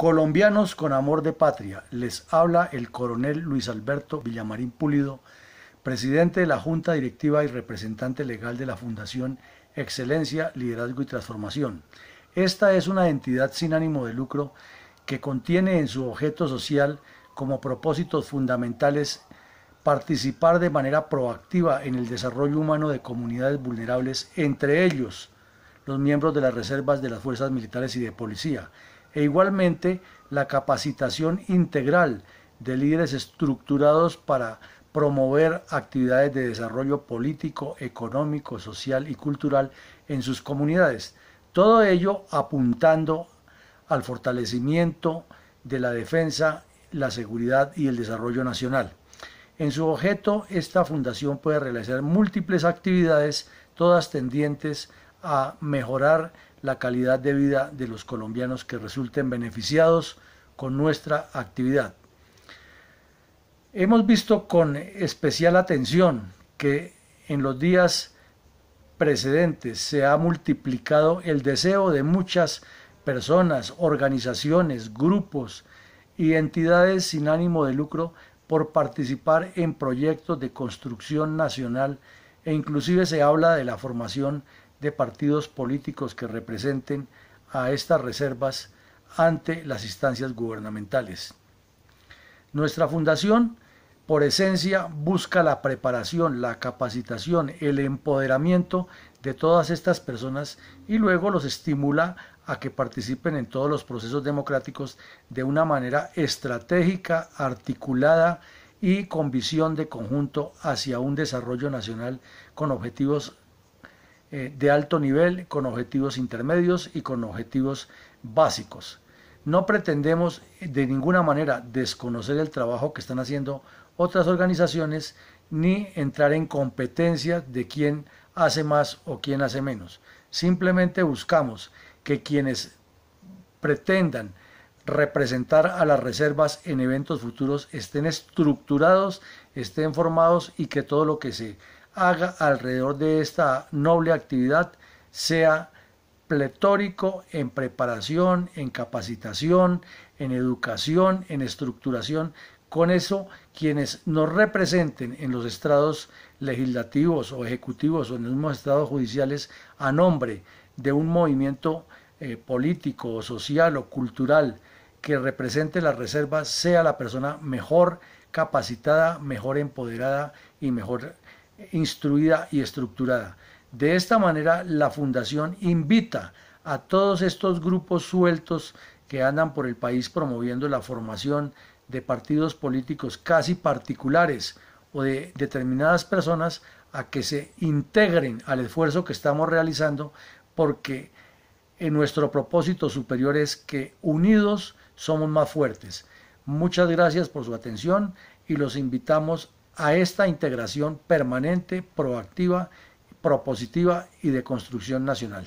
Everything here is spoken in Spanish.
Colombianos con amor de patria, les habla el coronel Luis Alberto Villamarín Pulido, presidente de la Junta Directiva y representante legal de la Fundación Excelencia, Liderazgo y Transformación. Esta es una entidad sin ánimo de lucro que contiene en su objeto social como propósitos fundamentales participar de manera proactiva en el desarrollo humano de comunidades vulnerables, entre ellos los miembros de las reservas de las fuerzas militares y de policía, e igualmente la capacitación integral de líderes estructurados para promover actividades de desarrollo político, económico, social y cultural en sus comunidades. Todo ello apuntando al fortalecimiento de la defensa, la seguridad y el desarrollo nacional. En su objeto, esta fundación puede realizar múltiples actividades, todas tendientes a mejorar la calidad de vida de los colombianos que resulten beneficiados con nuestra actividad. Hemos visto con especial atención que en los días precedentes se ha multiplicado el deseo de muchas personas, organizaciones, grupos y entidades sin ánimo de lucro por participar en proyectos de construcción nacional e inclusive se habla de la formación de partidos políticos que representen a estas reservas ante las instancias gubernamentales. Nuestra fundación, por esencia, busca la preparación, la capacitación, el empoderamiento de todas estas personas y luego los estimula a que participen en todos los procesos democráticos de una manera estratégica, articulada y con visión de conjunto hacia un desarrollo nacional con objetivos eh, de alto nivel con objetivos intermedios y con objetivos básicos. No pretendemos eh, de ninguna manera desconocer el trabajo que están haciendo otras organizaciones ni entrar en competencia de quién hace más o quién hace menos. Simplemente buscamos que quienes pretendan representar a las reservas en eventos futuros estén estructurados, estén formados y que todo lo que se haga alrededor de esta noble actividad sea pletórico en preparación, en capacitación, en educación, en estructuración. Con eso, quienes nos representen en los estrados legislativos o ejecutivos o en los mismos estados judiciales a nombre de un movimiento eh, político social o cultural que represente la reserva sea la persona mejor capacitada, mejor empoderada y mejor instruida y estructurada. De esta manera, la Fundación invita a todos estos grupos sueltos que andan por el país promoviendo la formación de partidos políticos casi particulares o de determinadas personas a que se integren al esfuerzo que estamos realizando porque en nuestro propósito superior es que unidos somos más fuertes. Muchas gracias por su atención y los invitamos a esta integración permanente, proactiva, propositiva y de construcción nacional.